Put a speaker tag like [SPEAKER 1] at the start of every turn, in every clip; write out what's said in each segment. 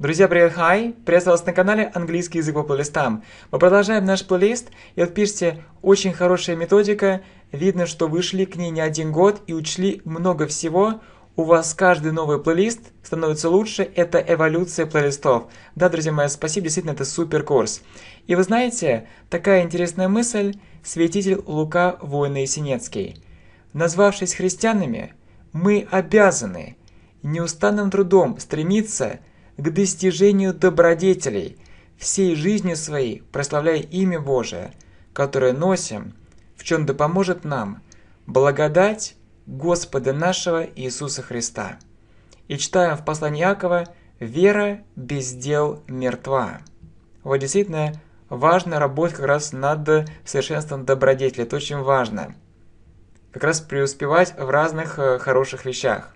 [SPEAKER 1] Друзья, привет, хай! Приветствую вас на канале «Английский язык по плейлистам». Мы продолжаем наш плейлист, и отпишите очень хорошая методика, видно, что вы шли к ней не один год и учли много всего, у вас каждый новый плейлист становится лучше, это эволюция плейлистов. Да, друзья мои, спасибо, действительно, это супер курс. И вы знаете, такая интересная мысль, святитель Лука Война Синецкий. Назвавшись христианами, мы обязаны неустанным трудом стремиться – к достижению добродетелей, всей жизнью своей прославляя имя Божие, которое носим, в чем да поможет нам благодать Господа нашего Иисуса Христа. И читаем в послании Иакова «Вера без дел мертва». Вот действительно важно работать как раз над совершенством добродетели. Это очень важно. Как раз преуспевать в разных э, хороших вещах.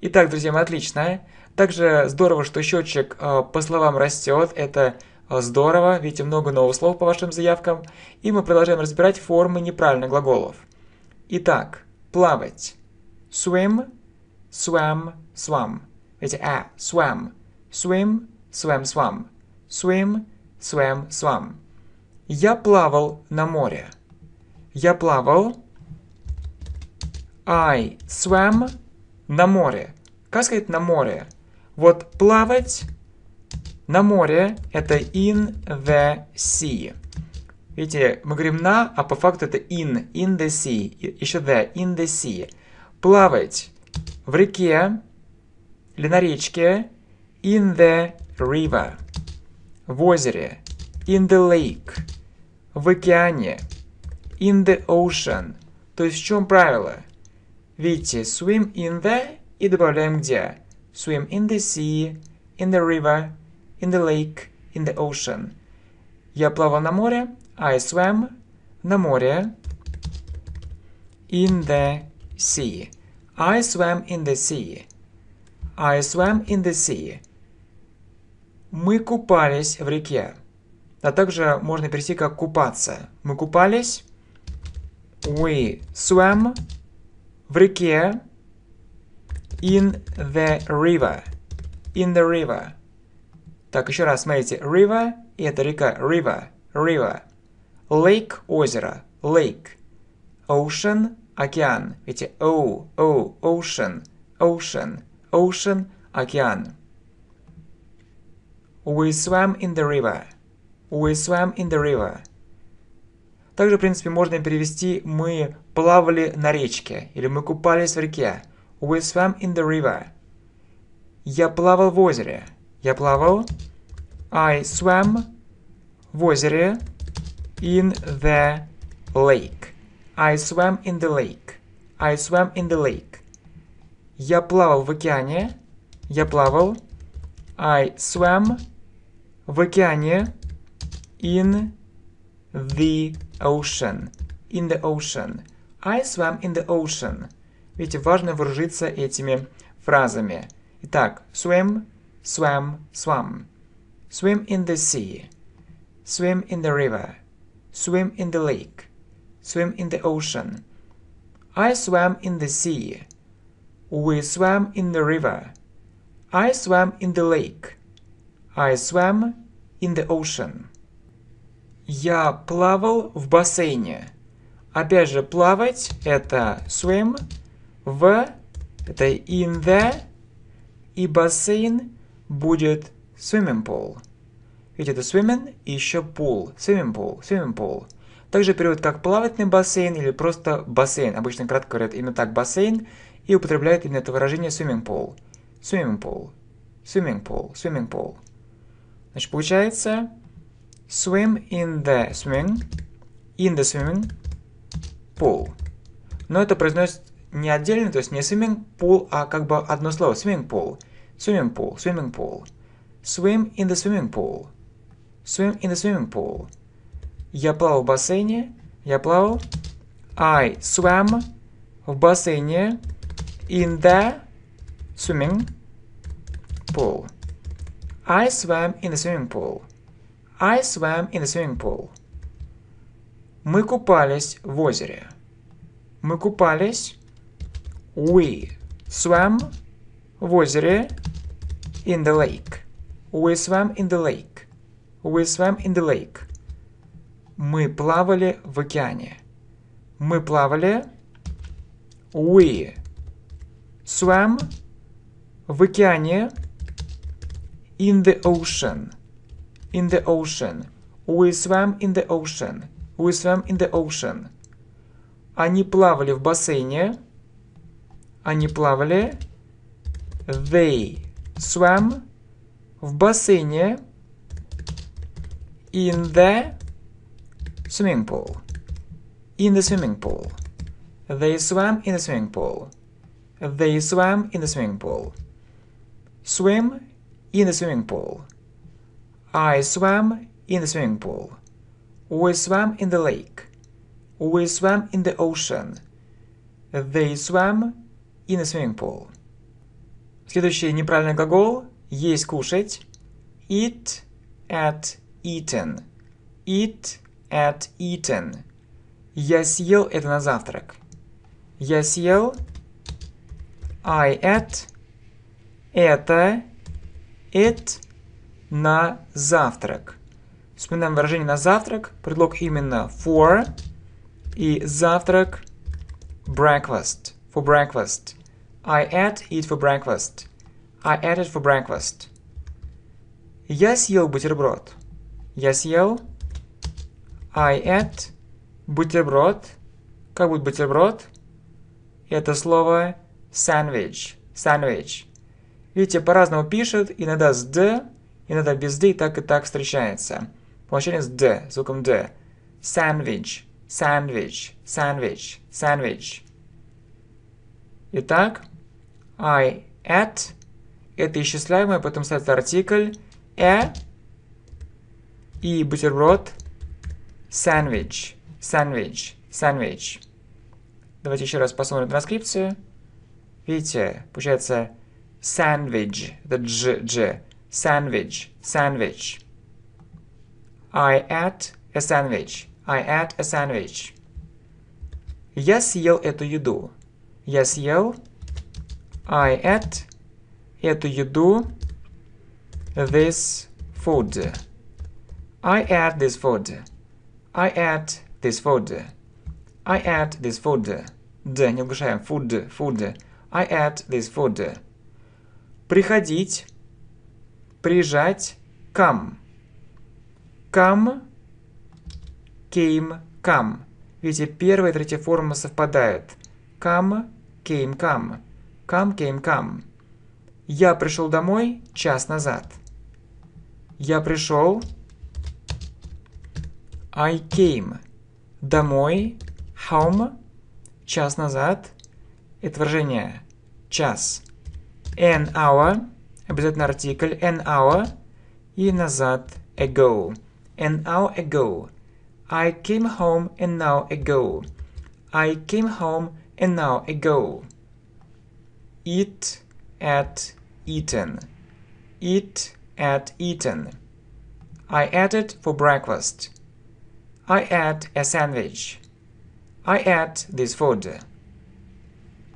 [SPEAKER 1] Итак, друзья мои, отлично. Также здорово, что счетчик э, по словам растет. Это э, здорово, видите много новых слов по вашим заявкам. И мы продолжаем разбирать формы неправильных глаголов. Итак, плавать. Swim, swam, swam. Видите, а, swam. Swim, swam, swam. Swim, swam, swam. Я плавал на море. Я плавал. I swam на море. Как сказать на море? Вот плавать на море – это in the sea. Видите, мы говорим на, а по факту это in, in the sea, еще the, in the sea. Плавать в реке или на речке – in the river. В озере – in the lake. В океане – in the ocean. То есть в чем правило? Видите, swim in the и добавляем где – swim in the sea, in the river, in the lake, in the ocean. Я плавал на море, I swam, на море, in the sea. I swam in the sea. I swam in the sea. Мы купались в реке. А также можно перейти как купаться. Мы купались. We swam в реке. In the river. In the river. Так, еще раз, смотрите. River – это река. River. River. Lake – озеро. Lake. Ocean – океан. Видите, O, O, ocean, ocean, ocean – океан. We swam in the river. We swam in the river. Также, в принципе, можно перевести «мы плавали на речке» или «мы купались в реке». We swam in the river. Я плавал в озере. Я плавал. I swam в озере. In the lake. I swam in the lake. I swam in the lake. Я плавал в океане. Я плавал. I swam в океане. In the ocean. In the ocean. I swam in the ocean. Ведь важно вооружиться этими фразами. Итак, swim, swam, swam. Swim in the sea. Swim in the river. Swim in the lake. Swim in the ocean. I swam in the sea. We swam in the river. I swam in the lake. I swam in the ocean. Я плавал в бассейне. Опять же, плавать это swim – в, это in the, и бассейн будет swimming pool. Видите, это swimming и еще pool, swimming pool, swimming pool. Также перевод как плавательный бассейн или просто бассейн. Обычно кратко говорят именно так бассейн и употребляют именно это выражение swimming pool. Swimming pool, swimming pool, swimming pool. Значит, получается swim in the swimming, in the swimming pool. Но это произносит не отдельно, то есть не swimming pool, а как бы одно слово swimming pool. Swimming pool, swimming pool. Swim in the swimming pool. Swim in the swimming pool. Я плавал в бассейне. Я плавал. I swam в бассейне in the swimming pool. I swam in the swimming pool. I swam in the swimming pool. Мы купались в озере. Мы купались We swam в озере in the lake. We swam in the lake. We swam in the lake. Мы плавали в океане. Мы плавали. We swam в океане in the ocean. In the ocean. We swam in the ocean. We swam in the ocean. Они плавали в бассейне. Они плавали. They swam. В бассейне. In the swimming pool. In the swimming pool. They swam in the swimming pool. They swam in the swimming pool. Swim in the swimming pool. I swam in the swimming pool. We swam in the lake. We swam in the ocean. They swam и на пол. Следующий неправильный глагол – есть кушать. Eat at eaten. Eat at eaten. Я съел это на завтрак. Я съел. I at. Это. It. На завтрак. Вспоминаем выражение на завтрак. Предлог именно for. И завтрак. Breakfast for breakfast. I ate it for breakfast. I ate it for breakfast. Я съел бутерброд. Я съел. I ate бутерброд. Как будет бутерброд? Это слово sandwich. Sandwich. Видите, по-разному пишут. Иногда с д, иногда без д и так и так встречается. Получение с д, звуком д. Sandwich. Sandwich. Sandwich. Sandwich. Итак, I at – это исчисляемое, потом ставится артикль a e и бутерброд sandwich, sandwich, sandwich. Давайте еще раз посмотрим транскрипцию. Видите, получается sandwich, это дж, дж, sandwich, sandwich. I ate a sandwich, I ate a sandwich. Я съел эту еду. Я съел. I ate эту еду. This food. I ate this food. I ate this food. I ate this food. Д, не углушаем. Food, food. I ate this food. Приходить. Приезжать. Come. Come. Came. Come. Видите, первая и третья форма совпадают. Кам, кейм, кам. Кам, кейм, кам. Я пришел домой час назад. Я пришел. I came. Домой. Home. Час назад. Это выражение час. An hour. Обязательно артикль. An hour. И назад. Ago. An hour ago. I came home an hour ago. I came home And now a go. Eat at eaten. Eat at eaten. I it for breakfast. I ate a sandwich. I ate this food.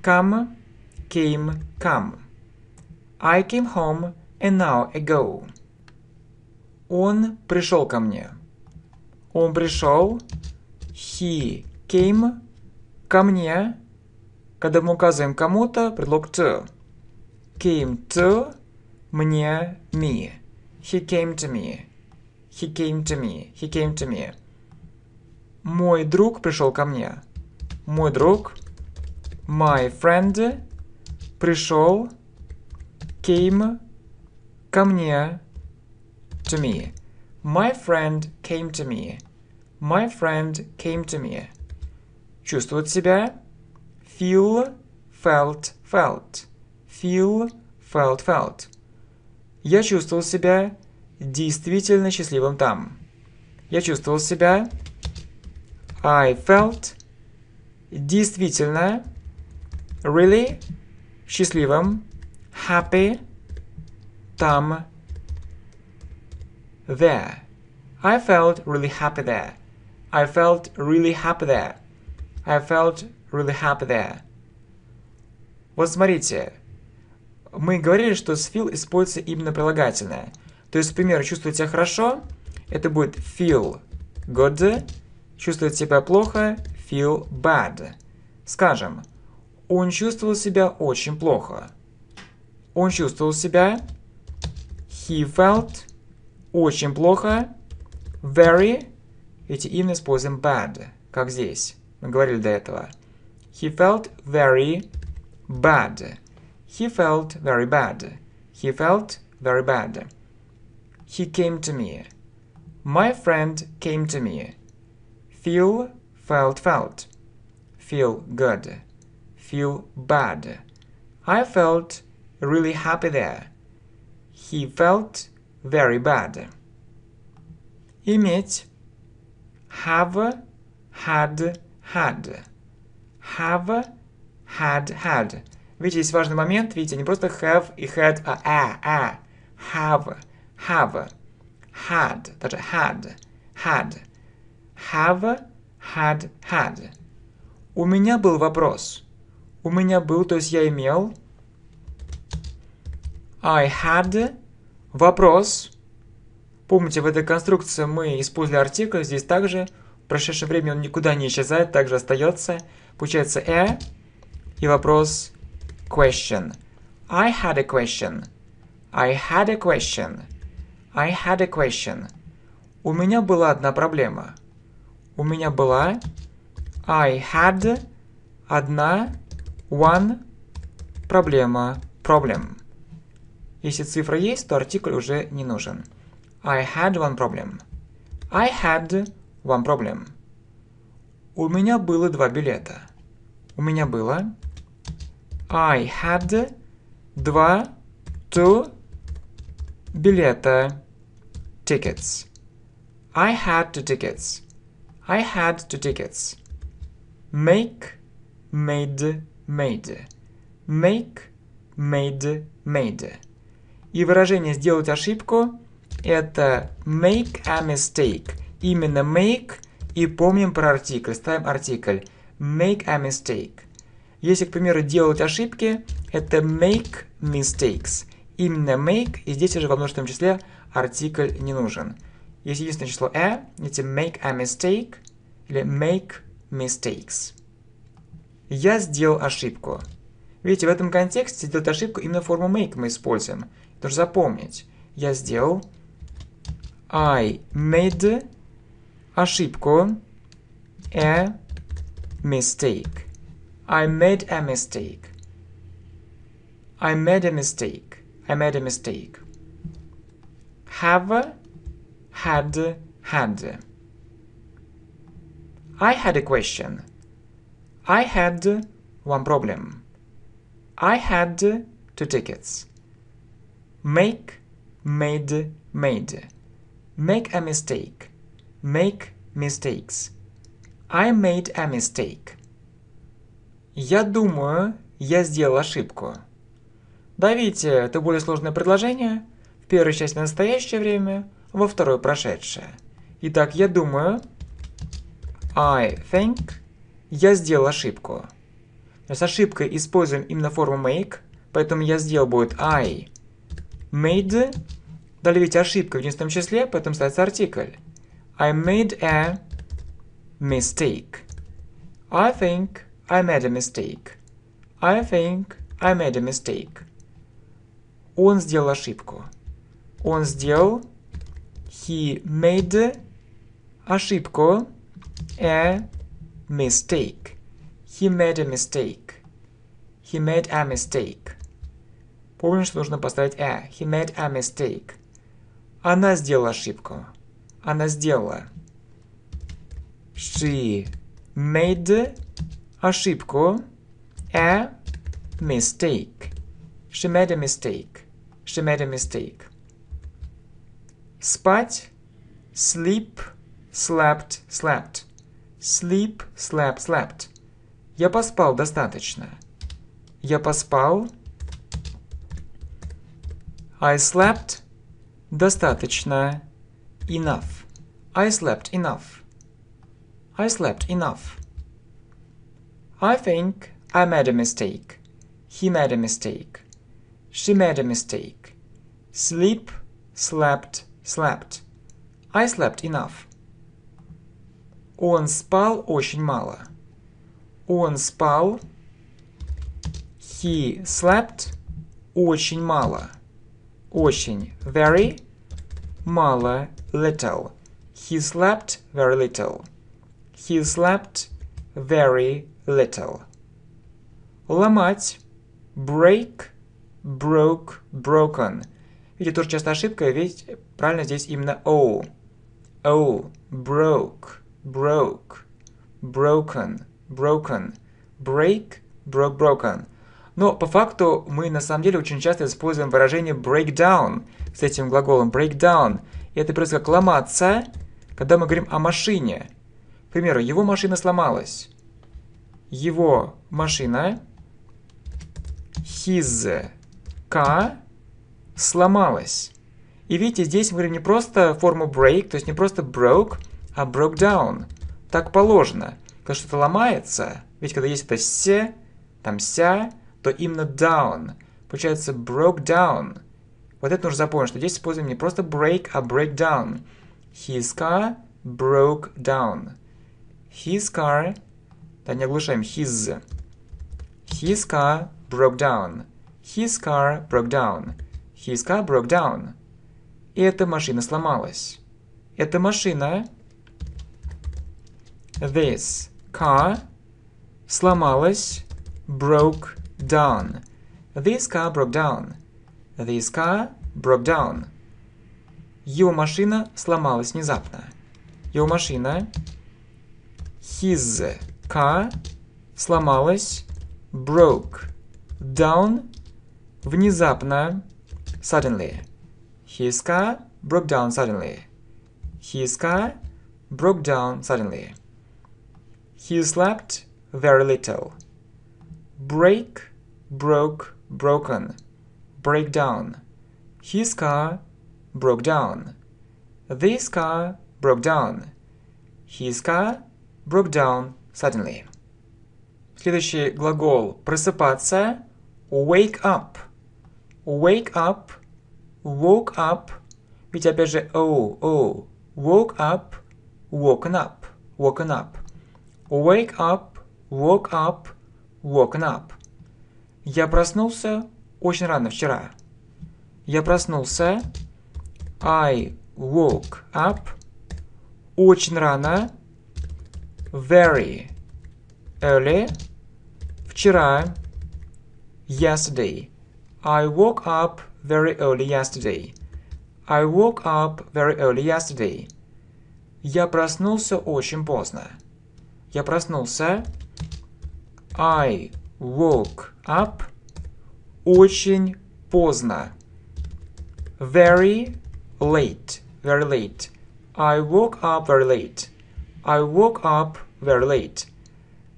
[SPEAKER 1] Come, came, come. I came home an hour ago. Он пришел ко мне. Он пришел. He came ко мне Когда мы указываем кому-то, предлог to. Came to мне me. He came to me. He came to me. He came to me. Мой друг пришел ко мне. Мой друг. My friend пришел. Came ко мне. To me. My friend came to me. My friend came to me. Чувствует себя feel, felt, felt. Feel, felt, felt. Я чувствовал себя действительно счастливым там. Я чувствовал себя I felt действительно really счастливым happy там there. I felt really happy there. I felt really happy there. I felt really happy there. Вот смотрите, мы говорили, что с feel используется именно прилагательное. То есть, к примеру, чувствовать себя хорошо, это будет feel good, чувствовать себя плохо, feel bad. Скажем, он чувствовал себя очень плохо. Он чувствовал себя he felt очень плохо, very, эти in используем bad, как здесь, мы говорили до этого. He felt very bad. He felt very bad. He felt very bad. He came to me. My friend came to me. Feel, felt, felt. Feel good. Feel bad. I felt really happy there. He felt very bad. Иметь. Have, had, had. have, had, had. Видите, здесь важный момент. Видите, не просто have и had, а а, а. Have, have, had, даже had, had. Have, had, had. У меня был вопрос. У меня был, то есть я имел. I had. Вопрос. Помните, в этой конструкции мы использовали артикль. Здесь также в прошедшем времени он никуда не исчезает, также остается. Получается a э и вопрос question. I had a question. I had a question. I had a question. У меня была одна проблема. У меня была I had одна one проблема problem. Если цифра есть, то артикль уже не нужен. I had one problem. I had one problem. У меня было два билета у меня было I had два two билета tickets. I had two tickets. I had two tickets. Make, made, made. Make, made, made. И выражение «сделать ошибку» — это make a mistake. Именно make и помним про артикль. Ставим артикль make a mistake. Если, к примеру, делать ошибки, это make mistakes. Именно make, и здесь уже во множественном числе артикль не нужен. Если единственное число a, «э», эти make a mistake или make mistakes. Я сделал ошибку. Видите, в этом контексте делать ошибку именно форму make мы используем. Тоже запомнить. Я сделал I made ошибку a э, Mistake. I made a mistake. I made a mistake. I made a mistake. Have, had, had. I had a question. I had one problem. I had two tickets. Make, made, made. Make a mistake. Make mistakes. I made a mistake. Я думаю, я сделал ошибку. Давите это более сложное предложение. В первой части на настоящее время, во второй прошедшее. Итак, я думаю. I think. Я сделал ошибку. С ошибкой используем именно форму make, поэтому я сделал будет I made. Далее ведь ошибка в единственном числе, поэтому ставится артикль. I made a Mistake. I think I made a mistake. I think I made a mistake. Он сделал ошибку. Он сделал he made ошибку a mistake. He made a mistake. He made a mistake. Помню, что нужно поставить a. He made a mistake. Она сделала ошибку. Она сделала. She made ошибку. A mistake. She made a mistake. She made a mistake. Спать. Sleep. Slept. Slept. Sleep. Slept. Slept. Я поспал достаточно. Я поспал. I slept. Достаточно. Enough. I slept enough. I slept enough. I think I made a mistake. He made a mistake. She made a mistake. Sleep, slept, slept. I slept enough. Он спал очень мало. Он спал. He slept очень мало. Очень very мало little. He slept very little. He slept very little. Ломать. Break, broke, broken. Видите, тоже часто ошибка, ведь правильно здесь именно O. O, broke, broke, broken, broken. Break, broke, broken. Но по факту мы на самом деле очень часто используем выражение break down с этим глаголом break down. И это просто как ломаться, когда мы говорим о машине. К примеру, его машина сломалась. Его машина his car сломалась. И видите, здесь мы говорим не просто форму break, то есть не просто broke, а broke down. Так положено. Когда что-то ломается, ведь когда есть это се, там ся, то именно down. Получается broke down. Вот это нужно запомнить, что здесь используем не просто break, а break down. His car broke down. His car... Да, не оглушаем. His. His car broke down. His car broke down. His car broke down. И эта машина сломалась. Эта машина... This car сломалась. Broke down. This car broke down. This car broke down. Его машина сломалась внезапно. Его машина His car сломалась. Broke down. Внезапно. Suddenly. His car broke down suddenly. His car broke down suddenly. He slept very little. Break, broke, broken. Break down. His car broke down. This car broke down. His car broke down suddenly. Следующий глагол просыпаться wake up. Wake up, woke up. Ведь опять же o, o. Woke up, woken up, woken up. Wake up, woke up, woken up. Я проснулся очень рано вчера. Я проснулся. I woke up. Очень рано. very early. Вчера, yesterday. I woke up very early yesterday. I woke up very early yesterday. Я проснулся очень поздно. Я проснулся. I woke up очень поздно. Very late. Very late. I woke up very late. I woke up very late.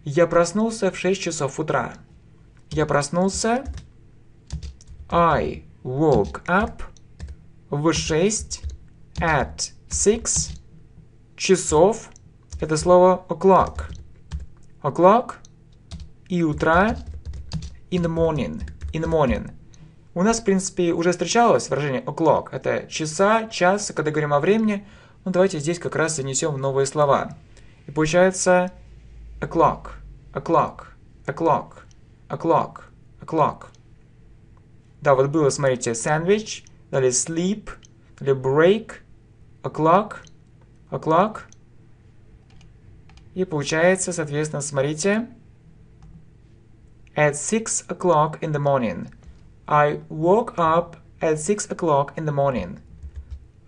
[SPEAKER 1] Я проснулся в 6 часов утра. Я проснулся. I woke up в 6 at 6 часов. Это слово o'clock. O'clock и утра in the morning. In the morning. У нас, в принципе, уже встречалось выражение o'clock. Это часа, час, когда говорим о времени – ну, давайте здесь как раз занесем новые слова. И получается a clock, a clock, a clock, a clock, a clock. Да, вот было, смотрите, sandwich, далее sleep, далее break, a clock, a clock. И получается, соответственно, смотрите. At six o'clock in the morning. I woke up at six o'clock in the morning.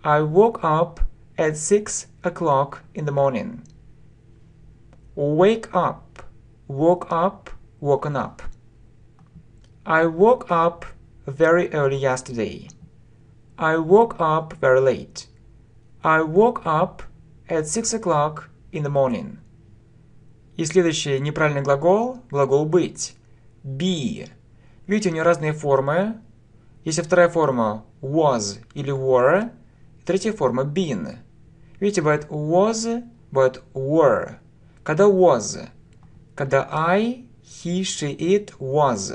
[SPEAKER 1] I woke up at 6 o'clock in the morning. Wake up, woke up, woken up. I woke up very early yesterday. I woke up very late. I woke up at 6 o'clock in the morning. И следующий неправильный глагол – глагол «быть» – be. Видите, у нее разные формы. Если вторая форма – was или were, третья форма – been. Видите, бывает was, бывает were. Когда was, когда I, he, she, it, was.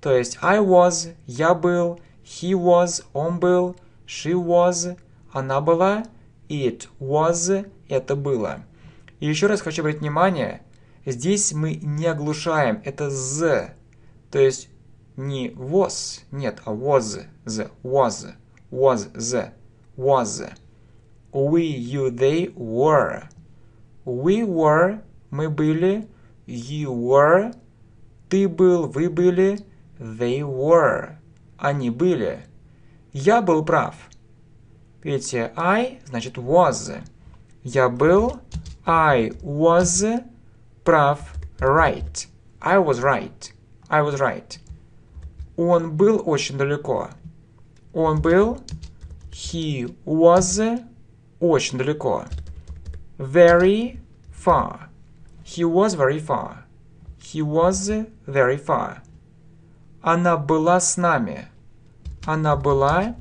[SPEAKER 1] То есть I was, я был, he was, он был, she was, она была, it was, это было. И еще раз хочу обратить внимание, здесь мы не оглушаем, это z. То есть не was, нет, а was, the, was, was, the, was. We, you, they were. We were. Мы были. You were. Ты был, вы были. They were. Они были. Я был прав. Видите, I значит was. Я был. I was прав. Right. I was right. I was right. Он был очень далеко. Он был. He was очень далеко. Very far. He was very far. He was very far. Она была с нами. Она была.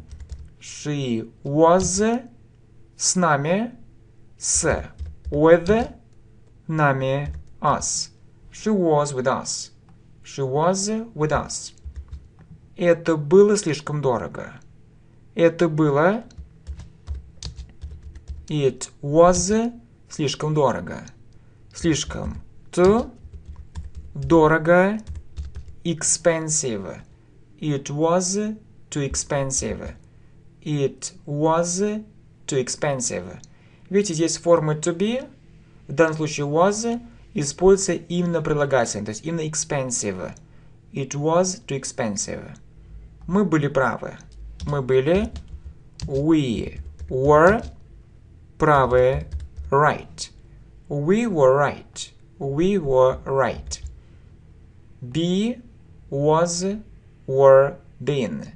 [SPEAKER 1] She was с нами. С. With нами. Us. She was with us. She was with us. Это было слишком дорого. Это было It was слишком дорого. Слишком too дорого. Expensive. It was too expensive. It was too expensive. Видите, здесь формы to be, в данном случае was, используется именно прилагательное, то есть именно expensive. It was too expensive. Мы были правы. Мы были. We were правое right. We were right. We were right. Be was were been.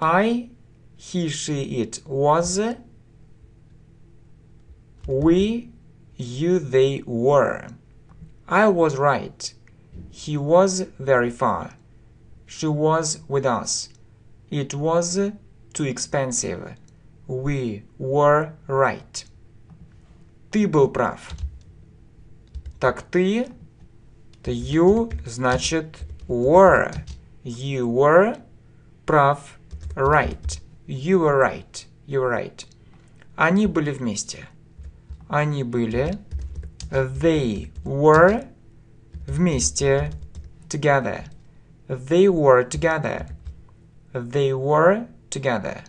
[SPEAKER 1] I he she it was we you they were. I was right. He was very far. She was with us. It was too expensive. We were right. Ты был прав. Так ты, the you, значит were. You were прав, right. You were right. You were right. Они были вместе. Они были. They were вместе. Together. They were together. They were together.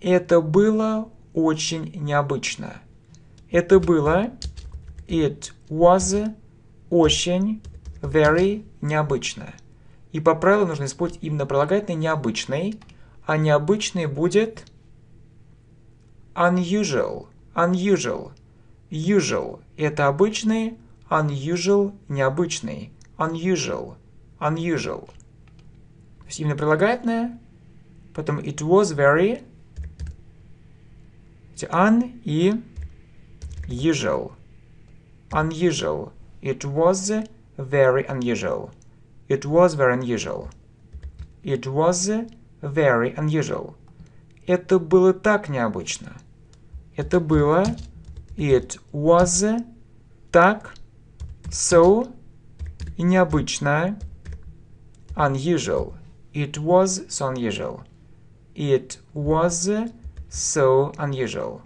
[SPEAKER 1] Это было очень необычно. Это было It was очень very необычно. И по правилам нужно использовать именно прилагательный необычный, а необычный будет unusual. Unusual. Usual – это обычный, unusual – необычный. Unusual. Unusual. То есть именно прилагательное, потом it was very, an и usual. Unusual. It was very unusual. It was very unusual. It was very unusual. Это было так необычно. Это было it was так so и необычно unusual. It was so unusual. It was so unusual.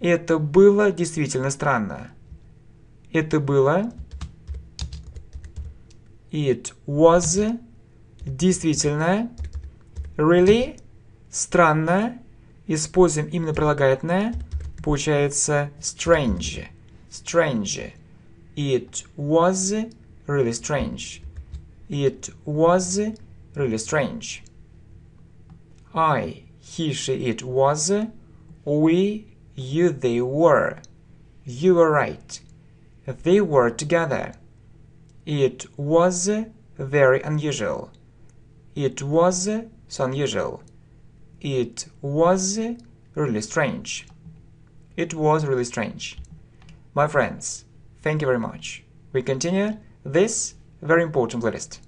[SPEAKER 1] Это было действительно странно. Это было It was действительно really странно. Используем именно прилагательное. Получается strange. Strange. It was really strange. It was really strange. I He, she, it was. We, you, they were. You were right. They were together. It was very unusual. It was so unusual. It was really strange. It was really strange. My friends, thank you very much. We continue this very important playlist.